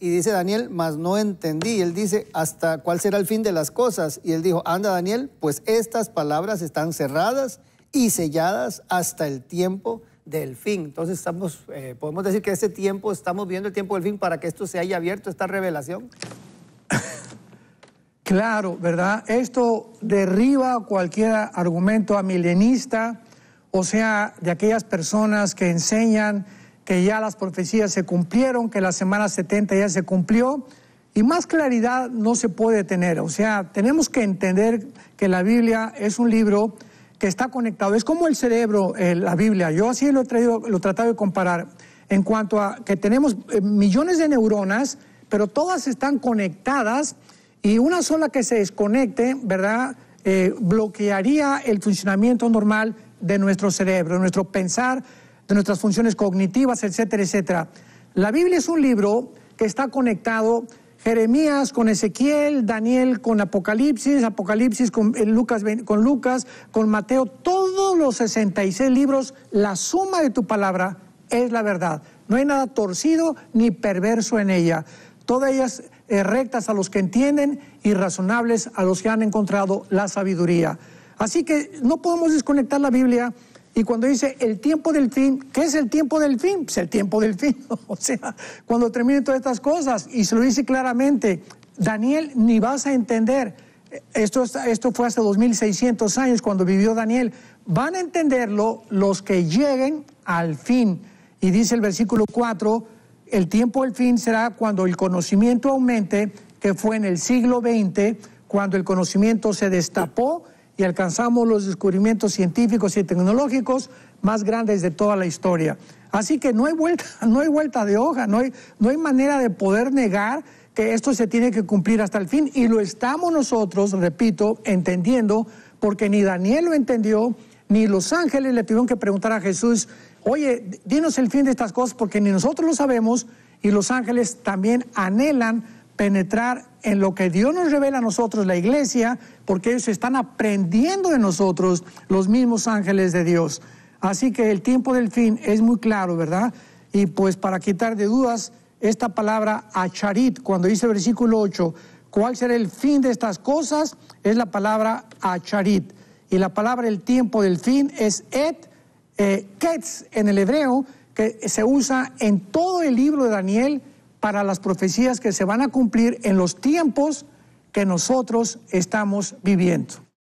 Y dice Daniel, mas no entendí. él dice, ¿hasta cuál será el fin de las cosas? Y él dijo, anda Daniel, pues estas palabras están cerradas y selladas hasta el tiempo del fin. Entonces estamos, eh, podemos decir que ese tiempo, estamos viendo el tiempo del fin para que esto se haya abierto, esta revelación. Claro, ¿verdad? Esto derriba cualquier argumento amilenista, o sea, de aquellas personas que enseñan que ya las profecías se cumplieron, que la semana 70 ya se cumplió, y más claridad no se puede tener. O sea, tenemos que entender que la Biblia es un libro que está conectado. Es como el cerebro, eh, la Biblia. Yo así lo he, tratado de comparar en cuanto a que tenemos eh, millones de neuronas, pero todas están conectadas y una sola que se desconecte, ¿verdad? Eh, bloquearía el funcionamiento normal de nuestro cerebro, nuestro pensar de nuestras funciones cognitivas, etcétera, etcétera. La Biblia es un libro que está conectado Jeremías con Ezequiel, Daniel con Apocalipsis, Apocalipsis con eh, Lucas, con Lucas, con Mateo, todos los 66 libros, la suma de tu palabra es la verdad. No hay nada torcido ni perverso en ella. Todas ellas eh, rectas a los que entienden y razonables a los que han encontrado la sabiduría. Así que no podemos desconectar la Biblia y cuando dice el tiempo del fin, ¿qué es el tiempo del fin? Es pues el tiempo del fin. o sea, cuando terminen todas estas cosas, y se lo dice claramente, Daniel, ni vas a entender. Esto, esto fue hace 2600 años cuando vivió Daniel. Van a entenderlo los que lleguen al fin. Y dice el versículo 4, el tiempo del fin será cuando el conocimiento aumente, que fue en el siglo XX, cuando el conocimiento se destapó y alcanzamos los descubrimientos científicos y tecnológicos más grandes de toda la historia. Así que no hay vuelta, no hay vuelta de hoja, no hay, no hay manera de poder negar que esto se tiene que cumplir hasta el fin y lo estamos nosotros, repito, entendiendo, porque ni Daniel lo entendió, ni los ángeles le tuvieron que preguntar a Jesús, oye, dinos el fin de estas cosas, porque ni nosotros lo sabemos y los ángeles también anhelan penetrar en lo que Dios nos revela a nosotros, la iglesia, porque ellos están aprendiendo de nosotros los mismos ángeles de Dios. Así que el tiempo del fin es muy claro, ¿verdad? Y pues para quitar de dudas, esta palabra acharit, cuando dice versículo 8, ¿cuál será el fin de estas cosas? Es la palabra acharit. Y la palabra el tiempo del fin es et, eh, en el hebreo, que se usa en todo el libro de Daniel para las profecías que se van a cumplir en los tiempos que nosotros estamos viviendo.